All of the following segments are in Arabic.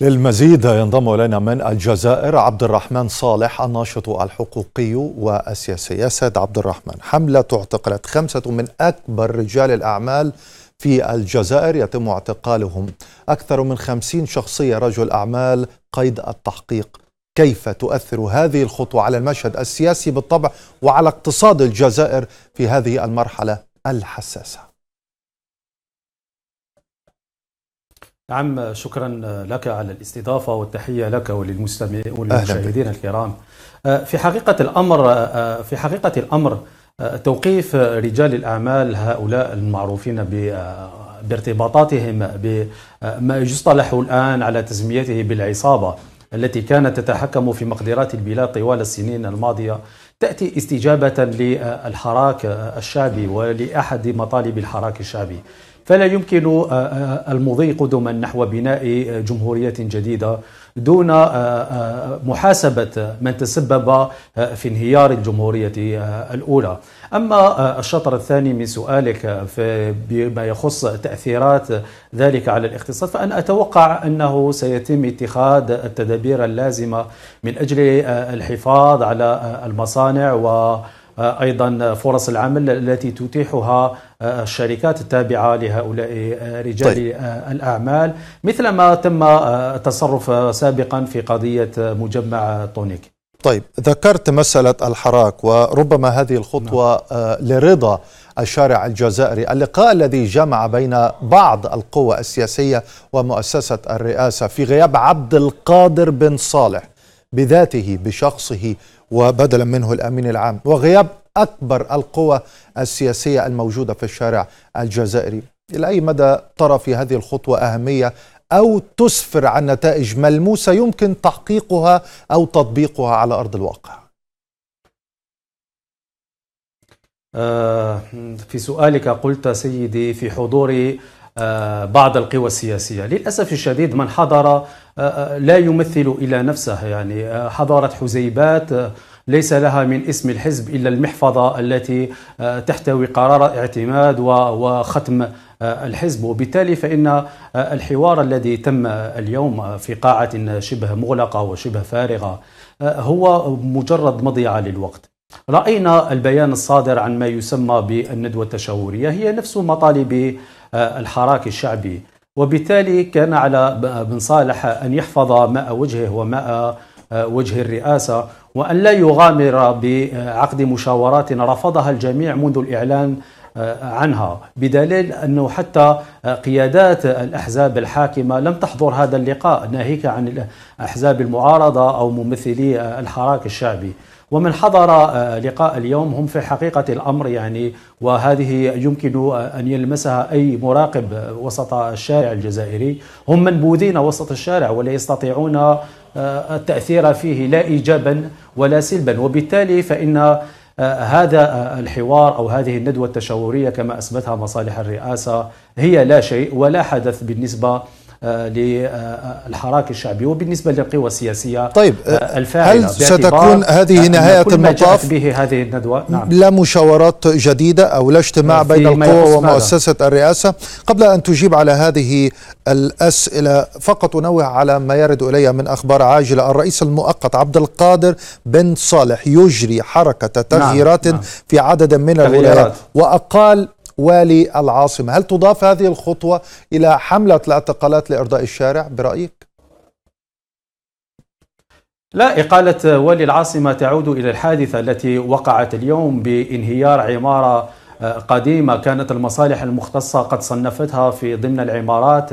للمزيد ينضم الينا من الجزائر عبد الرحمن صالح الناشط الحقوقي والسياسي سيد عبد الرحمن حمله اعتقلت خمسه من اكبر رجال الاعمال في الجزائر يتم اعتقالهم اكثر من خمسين شخصيه رجل اعمال قيد التحقيق كيف تؤثر هذه الخطوه على المشهد السياسي بالطبع وعلى اقتصاد الجزائر في هذه المرحله الحساسه نعم شكرا لك على الاستضافة والتحية لك وللمستمعين والمشاهدين الكرام آه، في حقيقة الأمر آه، آه، في حقيقة الأمر توقيف رجال الأعمال هؤلاء المعروفين بارتباطاتهم بما يصطلح الآن على تسميته بالعصابة التي كانت تتحكم في مقدرات البلاد طوال السنين الماضية تأتي استجابة للحراك الشعبي ولأحد مطالب الحراك الشعبي فلا يمكن آه، آه، المضي قدما نحو بناء آه، جمهورية جديدة دون محاسبة من تسبب في انهيار الجمهورية الأولى أما الشطر الثاني من سؤالك بما يخص تأثيرات ذلك على الاقتصاد فأنا أتوقع أنه سيتم اتخاذ التدابير اللازمة من أجل الحفاظ على المصانع و آه، ايضا فرص العمل التي تتيحها آه، الشركات التابعه لهؤلاء آه، رجال طيب. الاعمال مثل ما تم التصرف سابقا في قضيه مجمع طونيك. طيب ذكرت مساله الحراك وربما هذه الخطوه نعم. لرضا الشارع الجزائري اللقاء الذي جمع بين بعض القوى السياسية ومؤسسة الرئاسة في غياب عبد القادر بن صالح بذاته بشخصه وبدلا منه الامين العام وغياب اكبر القوى السياسيه الموجوده في الشارع الجزائري الى اي مدى ترى في هذه الخطوه اهميه او تسفر عن نتائج ملموسه يمكن تحقيقها او تطبيقها على ارض الواقع آه، في سؤالك قلت سيدي في حضور آه، بعض القوى السياسية للأسف الشديد من حضر آه، آه، لا يمثل إلى نفسه يعني حضرت حزيبات ليس لها من اسم الحزب إلا المحفظة التي تحتوي قرار اعتماد وختم الحزب وبالتالي فإن الحوار الذي تم اليوم في قاعة شبه مغلقة وشبه فارغة هو مجرد مضيعة للوقت راينا البيان الصادر عن ما يسمى بالندوه التشاوريه هي نفس مطالب آه، الحراك الشعبي وبالتالي كان على بن صالح ان يحفظ ماء وجهه وماء آه، وجه الرئاسه وان لا يغامر بعقد مشاورات رفضها الجميع منذ الاعلان آه، عنها بدليل انه حتى قيادات الاحزاب الحاكمه لم تحضر هذا اللقاء ناهيك عن احزاب المعارضه او ممثلي الحراك الشعبي ومن حضر آه، لقاء اليوم هم في حقيقة الأمر يعني وهذه يمكن آه، أن يلمسها أي مراقب آه، وسط الشارع الجزائري هم منبوذين وسط الشارع ولا يستطيعون التأثير فيه لا إيجابا ولا سلبا وبالتالي فإن هذا الحوار او هذه الندوه التشاوريه كما اثبتها مصالح الرئاسه هي لا شيء ولا حدث بالنسبه آه، للحراك الشعبي وبالنسبة للقوى السياسية طيب آه، آه، الفاعلة هل ستكون هذه نهاية المطاف به هذه الندوة نعم. لا مشاورات جديدة أو لا اجتماع بين القوى ومؤسسة ماذا؟ الرئاسة قبل أن تجيب على هذه الأسئلة فقط أنوه على ما يرد إلي من أخبار عاجلة الرئيس المؤقت عبد القادر بن صالح يجري حركة نعم، تغييرات نعم. نعم. في عدد من الولايات وأقال والي العاصمة هل تضاف هذه الخطوة إلى حملة الاعتقالات لإرضاء الشارع برأيك؟ لا إقالة والي العاصمة تعود إلى الحادثة التي وقعت اليوم بانهيار عمارة آه، قديمة كانت المصالح المختصة قد صنفتها في ضمن العمارات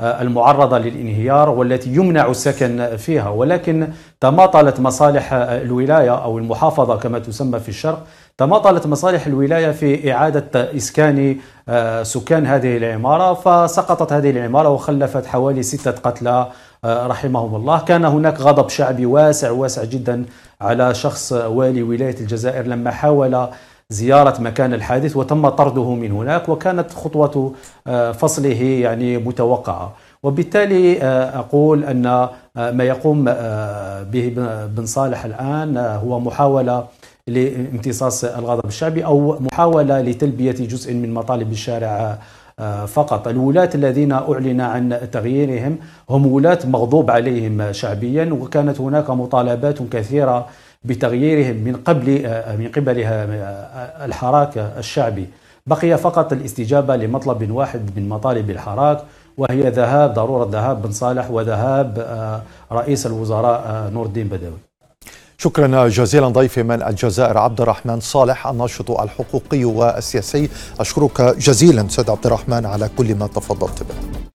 آه، المعرضة للانهيار والتي يمنع السكن فيها ولكن تماطلت مصالح آه، الولاية أو المحافظة كما تسمى في الشرق تماطلت مصالح الولاية في إعادة إسكان آه، سكان هذه العمارة فسقطت هذه العمارة وخلفت حوالي ستة قتلى رحمهم الله كان هناك غضب شعبي واسع واسع جدا على شخص والي ولاية الجزائر لما حاول زيارة مكان الحادث وتم طرده من هناك وكانت خطوة آه، فصله يعني متوقعة وبالتالي آه، أقول أن آه، ما يقوم به بن صالح الآن هو محاولة لامتصاص الغضب الشعبي أو محاولة لتلبية جزء من مطالب الشارع فقط الولاة الذين أعلن عن تغييرهم هم ولاة مغضوب عليهم شعبيا وكانت هناك مطالبات كثيرة بتغييرهم من قبل آه، من قبل آه، الحراك الشعبي بقي فقط الاستجابة لمطلب واحد من مطالب الحراك وهي ذهاب ضرورة ذهاب بن صالح وذهاب آه، رئيس الوزراء نور الدين بدوي شكرا جزيلا ضيفي من الجزائر عبد الرحمن صالح الناشط الحقوقي والسياسي أشكرك جزيلا سيد عبد الرحمن على كل ما تفضلت به